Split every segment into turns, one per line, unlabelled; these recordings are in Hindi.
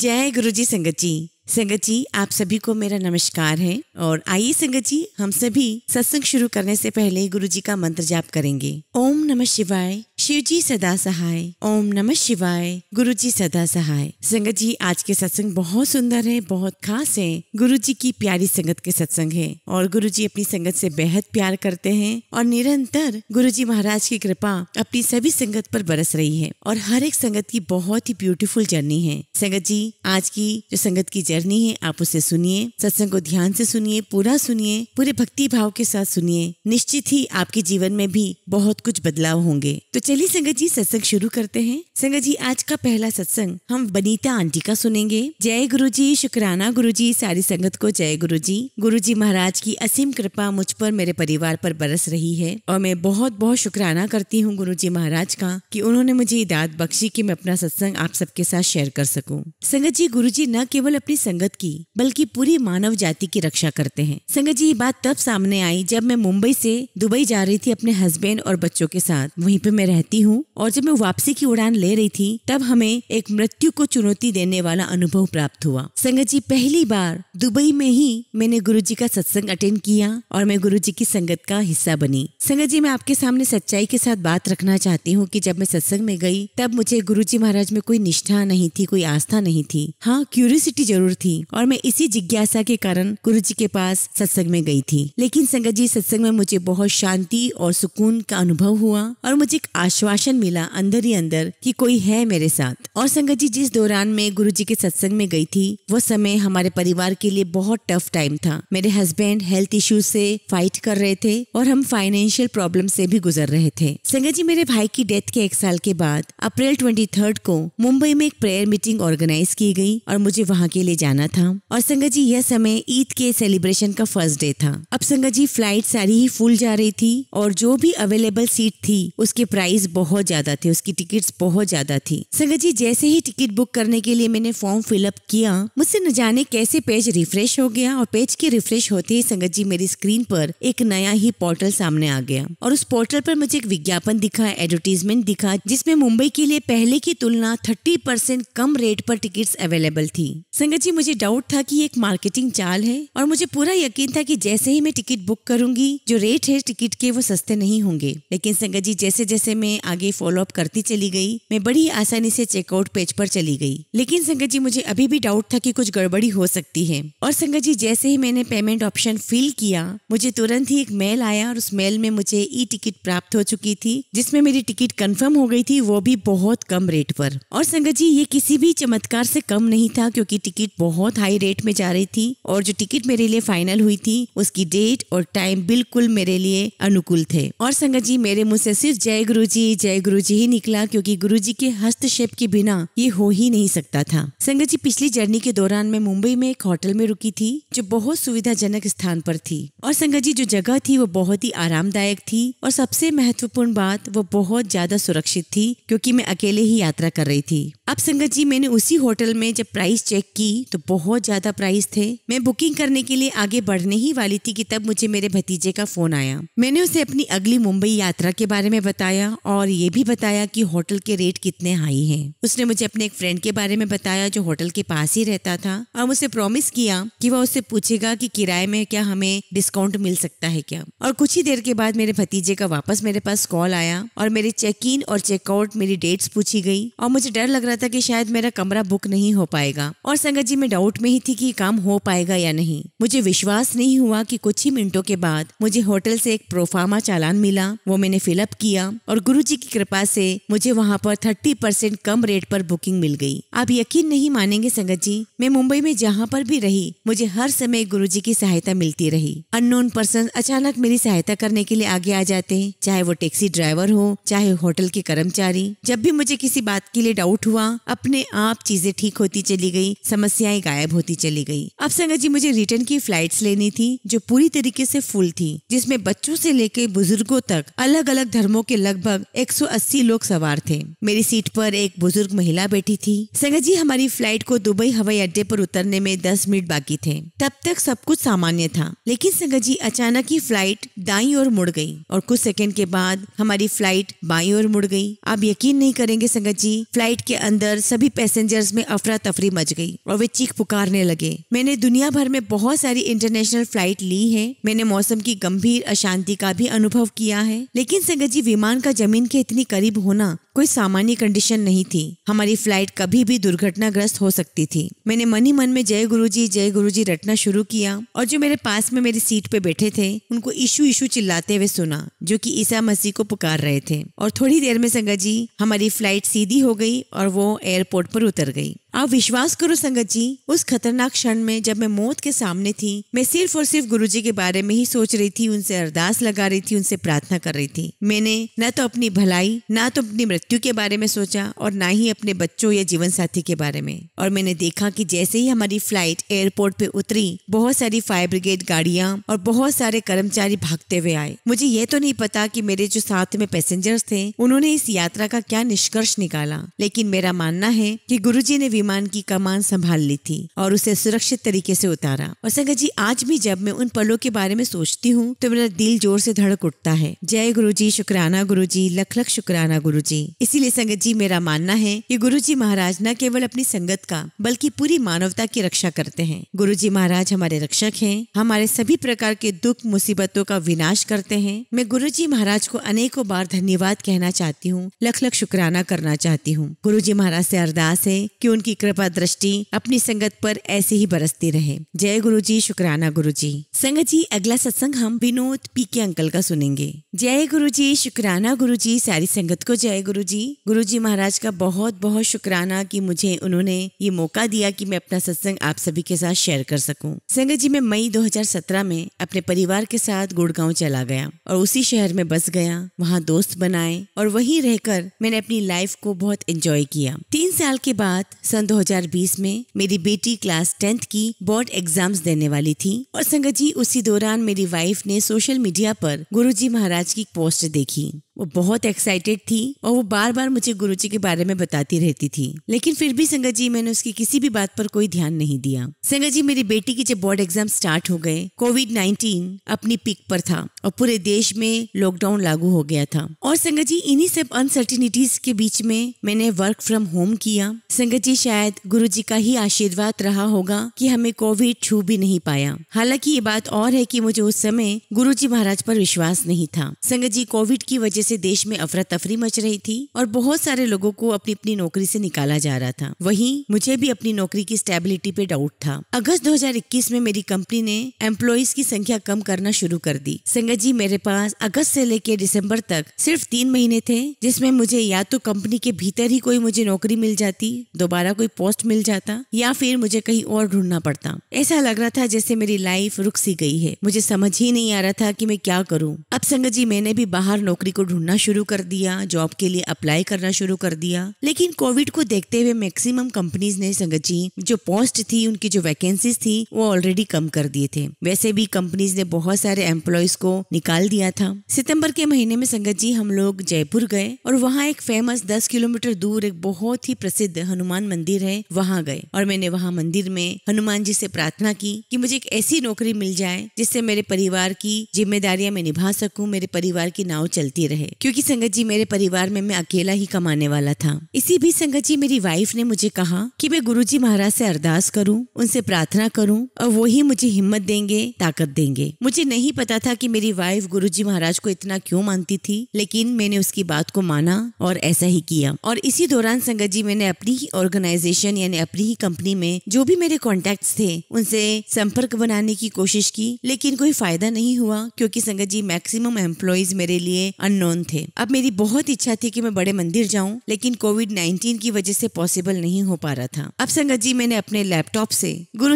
जय गुरुजी संगत जी संगत जी आप सभी को मेरा नमस्कार है और आइए संगत जी हम सभी सत्संग शुरू करने से पहले गुरु जी का मंत्र जाप करेंगे ओम नमः शिवाय शिव जी सदा सहाय ओम नमः शिवाय गुरु जी सदा सहाय संगत जी आज के सत्संग बहुत सुंदर है बहुत खास है गुरु जी की प्यारी संगत के सत्संग है और गुरु जी अपनी संगत से बेहद प्यार करते हैं और निरंतर गुरु जी महाराज की कृपा अपनी सभी संगत पर बरस रही है और हर एक संगत की बहुत ही ब्यूटीफुल जर्नी है संगत जी आज की जो संगत की जर्नी है आप उसे सुनिए सत्संग को ध्यान से सुनिए पूरा सुनिए पूरे भक्ति भाव के साथ सुनिए निश्चित ही आपके जीवन में भी बहुत कुछ बदलाव होंगे तो चलिए संगत जी सत्संग शुरू करते हैं संगत जी आज का पहला सत्संग हम बनीता आंटी का सुनेंगे जय गुरु जी शुक्राना गुरु जी सारी संगत को जय गुरु जी गुरु जी महाराज की असीम कृपा मुझ पर मेरे परिवार पर बरस रही है और मैं बहुत बहुत शुक्राना करती हूँ गुरु जी महाराज का कि उन्होंने मुझे दाद बख्शी कि मैं अपना सत्संग आप सबके साथ शेयर कर सकूं संगत जी गुरु जी न केवल अपनी संगत की बल्कि पूरी मानव जाति की रक्षा करते हैं संगत जी ये बात तब सामने आई जब मैं मुंबई से दुबई जा रही थी अपने हस्बैंड और बच्चों के साथ वहीं पे मैं रहती हूँ और जब मैं वापसी की उड़ान ले रही थी तब हमें एक मृत्यु को चुनौती देने वाला अनुभव प्राप्त हुआ संगत जी पहली बार दुबई में ही मैंने गुरु जी का सत्संग अटेंड किया और मैं गुरु जी की संगत का हिस्सा बनी संगत जी मैं आपके सामने सच्चाई के साथ बात रखना चाहती हूँ की जब मैं सत्संग में गई तब मुझे गुरु जी महाराज में कोई निष्ठा नहीं थी कोई आस्था नहीं थी हाँ क्यूरियसिटी जरूर जरूर थी और मैं इसी जिज्ञासा के कारण गुरु जी के पास सत्संग में गई थी लेकिन संगत जी सत्संग में मुझे बहुत शांति और सुकून का अनुभव हुआ और मुझे एक आश्वासन मिला अंदर ही अंदर कि कोई है मेरे साथ और संगत जी जिस दौरान मैं गुरु जी के सत्संग में गई थी वो समय हमारे परिवार के लिए बहुत टफ टाइम था मेरे हस्बैंड हेल्थ इश्यूज से फाइट कर रहे थे और हम फाइनेंशियल प्रॉब्लम से भी गुजर रहे थे संगत जी मेरे भाई की डेथ के एक साल के बाद अप्रैल ट्वेंटी को मुंबई में एक प्रेयर मीटिंग ऑर्गेनाइज की गई और मुझे वहाँ के लिए जाना था और संगत जी यह समय ईद के सेलिब्रेशन का फर्स्ट डे था अब संगत जी फ्लाइट सारी ही फुल जा रही थी और जो भी अवेलेबल सीट थी उसके प्राइस बहुत ज्यादा थे उसकी टिकट बहुत ज्यादा थी संगत जी जैसे ही टिकट बुक करने के लिए मैंने फॉर्म फिलअप किया मुझसे न जाने कैसे पेज रिफ्रेश हो गया और पेज के रिफ्रेश होते ही संगत जी मेरी स्क्रीन पर एक नया ही पोर्टल सामने आ गया और उस पोर्टल पर मुझे एक विज्ञापन दिखा एडवर्टीजमेंट दिखा जिसमें मुंबई के लिए पहले की तुलना थर्टी परसेंट कम रेट पर टिकट अवेलेबल थी संगत जी ही मुझे डाउट था कि एक मार्केटिंग चाल है और मुझे पूरा यकीन था कि जैसे ही मैं टिकट बुक करूंगी जो रेट है टिकट के वो सस्ते नहीं होंगे लेकिन संगत जी जैसे जैसे मैं आगे फॉलो अप करती चली गई मैं बड़ी आसानी से चेकआउट पेज पर चली गई लेकिन संगत जी मुझे अभी भी डाउट था कि कुछ गड़बड़ी हो सकती है और संगत जी जैसे ही मैंने पेमेंट ऑप्शन फिल किया मुझे तुरंत ही एक मेल आया और उस मेल में मुझे ई टिकट प्राप्त हो चुकी थी जिसमें मेरी टिकट कंफर्म हो गई थी वो भी बहुत कम रेट पर और संगत जी ये किसी भी चमत्कार से कम नहीं था क्योंकि टिकट बहुत हाई रेट में जा रही थी और जो टिकट मेरे लिए फाइनल हुई थी उसकी डेट और टाइम बिल्कुल मेरे लिए अनुकूल थे और संगत जी मेरे मुंह से सिर्फ जय गुरु जी जय गुरु जी ही निकला क्योंकि गुरु जी के हस्तक्षेप के बिना ये हो ही नहीं सकता था संगत जी पिछली जर्नी के दौरान मैं मुंबई में एक होटल में रुकी थी जो बहुत सुविधाजनक स्थान पर थी और संगत जी जो जगह थी वो बहुत ही आरामदायक थी और सबसे महत्वपूर्ण बात वो बहुत ज्यादा सुरक्षित थी क्योंकि मैं अकेले ही यात्रा कर रही थी अब संगत जी मैंने उसी होटल में जब प्राइस चेक की तो बहुत ज़्यादा प्राइस थे मैं बुकिंग करने के लिए आगे बढ़ने ही वाली थी कि तब मुझे मेरे भतीजे का फ़ोन आया मैंने उसे अपनी अगली मुंबई यात्रा के बारे में बताया और ये भी बताया कि होटल के रेट कितने हाई हैं उसने मुझे अपने एक फ्रेंड के बारे में बताया जो होटल के पास ही रहता था और उसे प्रॉमिस किया कि वह उससे पूछेगा कि किराए में क्या हमें डिस्काउंट मिल सकता है क्या और कुछ ही देर के बाद मेरे भतीजे का वापस मेरे पास कॉल आया और मेरे चेक इन और चेकआउट मेरी डेट्स पूछी गई और मुझे डर लग रहा था कि शायद मेरा कमरा बुक नहीं हो पाएगा और संगत जी मैं डाउट में ही थी कि काम हो पाएगा या नहीं मुझे विश्वास नहीं हुआ कि कुछ ही मिनटों के बाद मुझे होटल से एक प्रोफार्मा चालान मिला वो मैंने फिलअप किया और गुरु जी की कृपा से मुझे वहाँ पर थर्टी परसेंट कम रेट पर बुकिंग मिल गई आप यकीन नहीं मानेंगे संगत जी मैं मुंबई में जहाँ पर भी रही मुझे हर समय गुरु जी की सहायता मिलती रही अननोन पर्सन अचानक मेरी सहायता करने के लिए आगे आ जाते हैं चाहे वो टैक्सी ड्राइवर हो चाहे होटल के कर्मचारी जब भी मुझे किसी बात के लिए डाउट हुआ अपने आप चीजें ठीक होती चली गई समस्या समस्याएं गायब होती चली गई अब संगत जी मुझे रिटर्न की फ्लाइट्स लेनी थी जो पूरी तरीके से फुल थी जिसमें बच्चों से लेकर बुजुर्गों तक अलग अलग धर्मों के लगभग 180 लोग सवार थे मेरी सीट पर एक बुजुर्ग महिला बैठी थी संगत जी हमारी फ्लाइट को दुबई हवाई अड्डे पर उतरने में दस मिनट बाकी थे तब तक सब कुछ सामान्य था लेकिन संगत जी अचानक ही फ्लाइट दाई और मुड़ गई और कुछ सेकंड के बाद हमारी फ्लाइट बाई और मुड़ गई आप यकीन नहीं करेंगे संगत जी फ्लाइट के अंदर सभी पैसेंजर्स में अफरा तफरी मच गई और वे चीख पुकारने लगे मैंने दुनिया भर में बहुत सारी इंटरनेशनल फ्लाइट ली है मैंने मौसम की गंभीर अशांति का भी अनुभव किया है लेकिन संगत जी विमान का जमीन के इतनी करीब होना कोई सामान्य कंडीशन नहीं थी हमारी फ्लाइट कभी भी दुर्घटनाग्रस्त हो सकती थी मैंने मन ही मन में जय गुरु जी जय गुरु जी रटना शुरू किया और जो मेरे पास में मेरी सीट पे बैठे थे उनको इशू इशू चिल्लाते हुए सुना जो कि ईसा मसीह को पुकार रहे थे और थोड़ी देर में संगत जी हमारी फ्लाइट सीधी हो गई और वो एयरपोर्ट पर उतर गई आप विश्वास करो संगत जी उस खतरनाक क्षण में जब मैं मौत के सामने थी मैं सिर्फ और सिर्फ गुरु जी के बारे में ही सोच रही थी उनसे अरदास लगा रही थी उनसे प्रार्थना कर रही थी मैंने न तो अपनी भलाई न तो अपनी मृत्यु के बारे में सोचा और ना ही अपने बच्चों या जीवन साथी के बारे में और मैंने देखा कि जैसे ही हमारी फ्लाइट एयरपोर्ट पे उतरी बहुत सारी फायर ब्रिगेड गाड़ियां और बहुत सारे कर्मचारी भागते हुए आए मुझे ये तो नहीं पता कि मेरे जो साथ में पैसेंजर्स थे उन्होंने इस यात्रा का क्या निष्कर्ष निकाला लेकिन मेरा मानना है कि गुरुजी ने विमान की कमान संभाल ली थी और उसे सुरक्षित तरीके से उतारा और संगत जी आज भी जब मैं उन पलों के बारे में सोचती हूँ तो मेरा दिल जोर से धड़क उठता है जय गुरु जी शुक्राना गुरु जी लख लख शुक्राना गुरु जी इसीलिए संगत जी मेरा मानना है कि गुरु जी महाराज न केवल अपनी संगत का बल्कि पूरी मानवता की रक्षा करते हैं गुरु जी महाराज हमारे रक्षक हैं हमारे सभी प्रकार के दुख मुसीबतों का विनाश करते हैं मैं गुरु जी महाराज को अनेकों बार धन्यवाद कहना चाहती हूँ लख लख शुक्राना करना चाहती हूँ गुरु जी महाराज से अरदास है कि उनकी कृपा दृष्टि अपनी संगत पर ऐसे ही बरसती रहे जय गुरु जी शुक्राना गुरु जी संगत जी अगला सत्संग हम विनोद पी के अंकल का सुनेंगे जय गुरु जी शुक्राना गुरु जी सारी संगत को जय गुरु गुरुजी गुरुजी महाराज का बहुत बहुत शुक्राना कि मुझे उन्होंने ये मौका दिया कि मैं अपना सत्संग आप सभी के साथ शेयर कर सकूं संगत जी मैं मई 2017 में अपने परिवार के साथ गुड़गांव चला गया और उसी शहर में बस गया वहाँ दोस्त बनाए और वहीं रहकर मैंने अपनी लाइफ को बहुत एंजॉय किया तीन साल के बाद सन 2020 में मेरी बेटी क्लास टेंथ की बोर्ड एग्जाम्स देने वाली थी और संगत जी उसी दौरान मेरी वाइफ ने सोशल मीडिया पर गुरुजी महाराज की पोस्ट देखी वो बहुत एक्साइटेड थी और वो बार बार मुझे गुरु जी के बारे में बताती रहती थी लेकिन फिर भी संगत जी मैंने उसकी किसी भी बात पर कोई ध्यान नहीं दिया संगत जी मेरी बेटी की जब बोर्ड एग्जाम स्टार्ट हो गए कोविड नाइन्टीन अपनी पिक पर था और पूरे देश में लॉकडाउन लागू हो गया था और संगत जी इन्हीं सब अनसर्टिनिटीज के बीच में मैंने वर्क फ्रॉम होम किया संगत जी शायद गुरु जी का ही आशीर्वाद रहा होगा कि हमें कोविड छू भी नहीं पाया हालांकि ये बात और है कि मुझे उस समय गुरु जी महाराज पर विश्वास नहीं था संगत जी कोविड की वजह वजह से देश में अफरा तफरी मच रही थी और बहुत सारे लोगों को अपनी अपनी नौकरी से निकाला जा रहा था वहीं मुझे भी अपनी नौकरी की स्टेबिलिटी पे डाउट था अगस्त 2021 में मेरी कंपनी ने एम्प्लॉज की संख्या कम करना शुरू कर दी संगत जी मेरे पास अगस्त से लेकर दिसंबर तक सिर्फ तीन महीने थे जिसमें मुझे या तो कंपनी के भीतर ही कोई मुझे नौकरी मिल जाती दोबारा कोई पोस्ट मिल जाता या फिर मुझे कहीं और ढूंढना पड़ता ऐसा लग रहा था जैसे मेरी लाइफ रुक सी गई है मुझे समझ ही नहीं आ रहा था कि मैं क्या करूं अब संगत जी मैंने भी बाहर नौकरी को ढूंढना शुरू कर दिया जॉब के लिए अप्लाई करना शुरू कर दिया लेकिन कोविड को देखते हुए मैक्सिमम कंपनीज ने संगत जी जो पोस्ट थी उनकी जो वैकेंसीज थी वो ऑलरेडी कम कर दिए थे वैसे भी कंपनीज ने बहुत सारे एम्प्लॉयज को निकाल दिया था सितंबर के महीने में संगत जी हम लोग जयपुर गए और वहाँ एक फेमस दस किलोमीटर दूर एक बहुत ही प्रसिद्ध हनुमान मंदिर है वहाँ गए और मैंने वहाँ मंदिर में हनुमान जी से प्रार्थना की कि मुझे एक ऐसी नौकरी मिल जाए जिससे मेरे परिवार की जिम्मेदारियां मैं निभा सकूं मेरे परिवार की नाव चलती रहे रहे क्योंकि संगत जी मेरे परिवार में मैं अकेला ही कमाने वाला था इसी बीच संगत जी मेरी वाइफ ने मुझे कहा कि मैं गुरु जी महाराज से अरदास करूं उनसे प्रार्थना करूं और वो ही मुझे हिम्मत देंगे ताकत देंगे मुझे नहीं पता था कि मेरी वाइफ गुरु जी महाराज को इतना क्यों मानती थी लेकिन मैंने उसकी बात को माना और ऐसा ही किया और इसी दौरान संगत जी मैंने अपनी ही ऑर्गेनाइजेशन यानी अपनी ही कंपनी में जो भी मेरे कॉन्टेक्ट थे उनसे संपर्क बनाने की कोशिश की लेकिन कोई फायदा नहीं हुआ क्योंकि संगत जी मैक्सिमम एम्प्लॉयज मेरे लिए अननोन लोन थे अब मेरी बहुत इच्छा थी कि मैं बड़े मंदिर जाऊं लेकिन कोविड 19 की वजह से पॉसिबल नहीं हो पा रहा था अब संगत जी मैंने अपने लैपटॉप से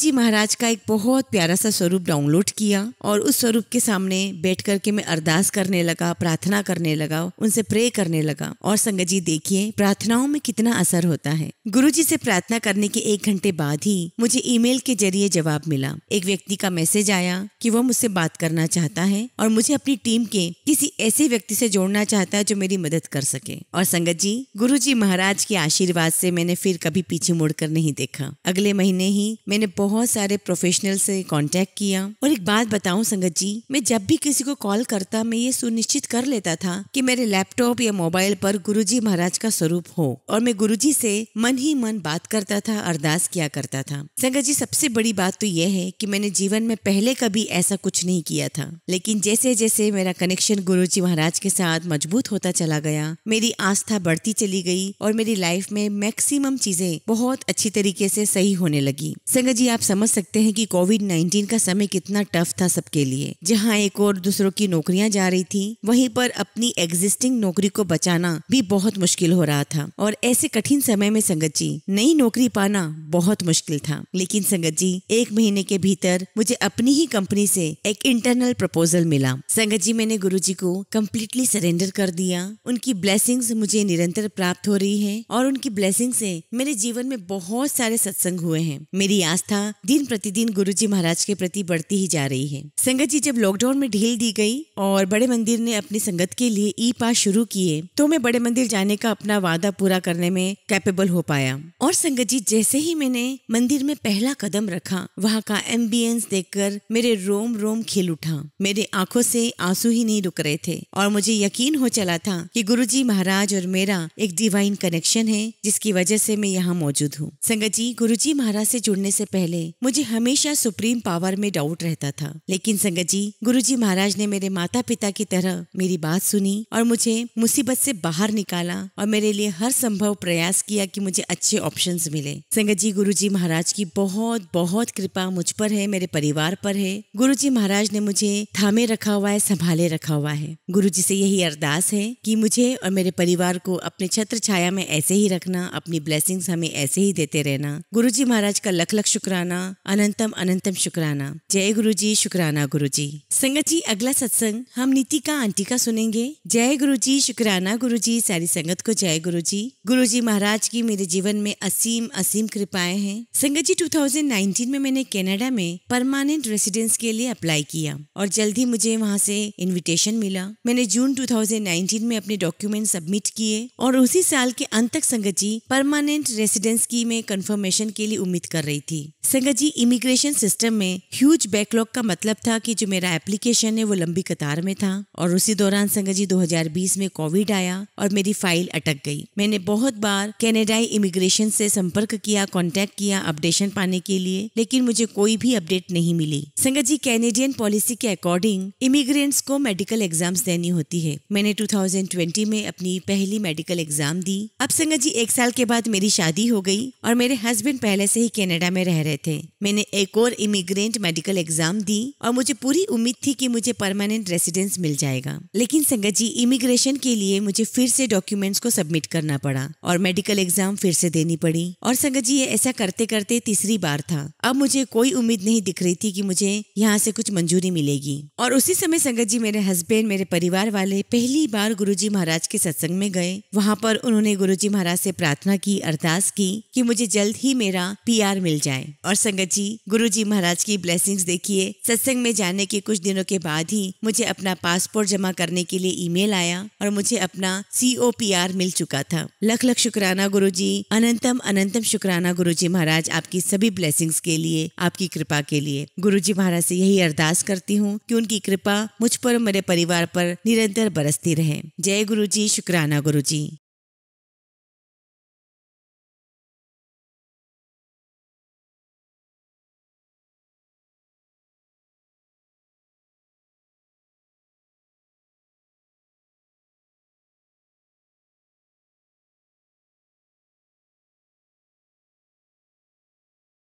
जी महाराज का एक बहुत प्यारा सा स्वरूप डाउनलोड किया और उस स्वरूप के सामने बैठ करके मैं अरदास करने लगा प्रार्थना करने लगा उनसे प्रे करने लगा और संगत जी देखिए प्रार्थनाओं में कितना असर होता है गुरु जी से प्रार्थना करने के एक घंटे बाद ही मुझे ईमेल के जरिए जवाब मिला एक व्यक्ति का मैसेज आया कि वो मुझसे बात करना चाहता है और मुझे अपनी टीम के किसी ऐसे व्यक्ति से जोड़ना चाहता है जो मेरी मदद कर सके और संगत जी गुरु जी महाराज के आशीर्वाद से मैंने फिर कभी पीछे मुड़कर नहीं देखा अगले महीने ही मैंने बहुत सारे प्रोफेशनल से कांटेक्ट किया और एक बात बताऊं संगत जी मैं जब भी किसी को कॉल करता मैं ये सुनिश्चित कर लेता था कि मेरे लैपटॉप या मोबाइल पर गुरु जी महाराज का स्वरूप हो और मैं गुरु जी से मन ही मन बात करता था अरदास किया करता था संगत जी सबसे बड़ी बात तो यह है कि मैंने जीवन में पहले कभी ऐसा कुछ नहीं किया था लेकिन जैसे जैसे मेरा कनेक्शन गुरु जी महाराज के साथ साथ मजबूत होता चला गया मेरी आस्था बढ़ती चली गई और मेरी लाइफ में मैक्सिमम चीजें बहुत अच्छी तरीके से सही होने लगी संगत जी आप समझ सकते हैं कि कोविड नाइन्टीन का समय कितना टफ था सबके लिए जहाँ एक और दूसरों की नौकरियां जा रही थी वहीं पर अपनी एग्जिस्टिंग नौकरी को बचाना भी बहुत मुश्किल हो रहा था और ऐसे कठिन समय में संगत जी नई नौकरी पाना बहुत मुश्किल था लेकिन संगत जी एक महीने के भीतर मुझे अपनी ही कंपनी से एक इंटरनल प्रपोजल मिला संगत जी मैंने गुरु जी को कम्प्लीटली सरेंडर कर दिया उनकी ब्लेसिंग्स मुझे निरंतर प्राप्त हो रही है और उनकी ब्लेसिंग से मेरे जीवन में बहुत सारे सत्संग हुए हैं मेरी आस्था दिन प्रतिदिन गुरु जी महाराज के प्रति बढ़ती ही जा रही है संगत जी जब लॉकडाउन में ढील दी गई और बड़े मंदिर ने अपनी संगत के लिए ई पास शुरू किए तो मैं बड़े मंदिर जाने का अपना वादा पूरा करने में कैपेबल हो पाया और संगत जी जैसे ही मैंने मंदिर में पहला कदम रखा वहाँ का एम्बियंस देख मेरे रोम रोम खिल उठा मेरे आंखों से आंसू ही नहीं रुक रहे थे और मुझे यकीन हो चला था कि गुरुजी महाराज और मेरा एक डिवाइन कनेक्शन है जिसकी वजह से मैं यहाँ मौजूद हूँ संगत जी गुरु जी महाराज से जुड़ने से पहले मुझे हमेशा सुप्रीम पावर में डाउट रहता था लेकिन संगत जी गुरु जी महाराज ने मेरे माता पिता की तरह मेरी बात सुनी और मुझे मुसीबत से बाहर निकाला और मेरे लिए हर संभव प्रयास किया कि मुझे अच्छे ऑप्शन मिले संगत जी गुरु जी महाराज की बहुत बहुत कृपा मुझ पर है मेरे परिवार पर है गुरु जी महाराज ने मुझे थामे रखा हुआ है संभाले रखा हुआ है गुरु जी से यही यही अरदास है कि मुझे और मेरे परिवार को अपने छत्र छाया में ऐसे ही रखना अपनी ब्लेसिंग्स हमें ऐसे ही देते रहना गुरु जी महाराज का लख लख शुक्राना अनंतम अनंतम शुक्राना जय गुरु जी शुक्राना गुरु जी संगत जी अगला सत्संग हम नीतिका आंटी का सुनेंगे जय गुरु जी शुक्राना गुरु जी सारी संगत को जय गुरु जी गुरु जी महाराज की मेरे जीवन में असीम असीम कृपाएं हैं संगत जी 2019 में मैंने कनाडा में परमानेंट रेसिडेंस के लिए अप्लाई किया और जल्द ही मुझे वहाँ से इन्विटेशन मिला मैंने जून 2019 में अपने डॉक्यूमेंट सबमिट किए और उसी साल के अंत तक संगत जी परमानेंट रेसिडेंस की में कंफर्मेशन के लिए उम्मीद कर रही थी संगत जी इमिग्रेशन सिस्टम में ह्यूज बैकलॉग का मतलब था कि जो मेरा एप्लीकेशन है वो लंबी कतार में था और उसी दौरान संगत जी 2020 में कोविड आया और मेरी फाइल अटक गई मैंने बहुत बार कैनेडाई इमिग्रेशन से संपर्क किया कॉन्टेक्ट किया अपडेशन पाने के लिए लेकिन मुझे कोई भी अपडेट नहीं मिली संगत जी कैनेडियन पॉलिसी के अकॉर्डिंग इमिग्रेंट्स को मेडिकल एग्जाम्स देनी होती है है मैंने 2020 में अपनी पहली मेडिकल एग्जाम दी अब संगत जी एक साल के बाद मेरी शादी हो गई और मेरे हस्बैंड पहले से ही कनाडा में रह रहे थे मैंने एक और इमिग्रेंट मेडिकल एग्जाम दी और मुझे पूरी उम्मीद थी कि मुझे परमानेंट रेसिडेंस मिल जाएगा लेकिन संगत जी इमिग्रेशन के लिए मुझे फिर से डॉक्यूमेंट्स को सबमिट करना पड़ा और मेडिकल एग्जाम फिर से देनी पड़ी और संगत जी ये ऐसा करते करते तीसरी बार था अब मुझे कोई उम्मीद नहीं दिख रही थी कि मुझे यहाँ से कुछ मंजूरी मिलेगी और उसी समय संगत जी मेरे हस्बैंड मेरे परिवार वाले पहली बार गुरुजी महाराज के सत्संग में गए वहाँ पर उन्होंने गुरुजी महाराज से प्रार्थना की अरदास की कि मुझे जल्द ही मेरा पीआर मिल जाए और संगत जी गुरु महाराज की ब्लेसिंग्स देखिए सत्संग में जाने के कुछ दिनों के बाद ही मुझे अपना पासपोर्ट जमा करने के लिए ईमेल आया और मुझे अपना सीओ मिल चुका था लख लख शुक्राना गुरु जी अनंतम अनंतम शुक्राना गुरु जी महाराज आपकी सभी ब्लेसिंग्स के लिए आपकी कृपा के लिए गुरु जी महाराज से यही अरदास करती हूँ कि उनकी कृपा मुझ पर मेरे परिवार पर निरंतर बरसती रहे जय गुरु जी शुक्राना गुरु जी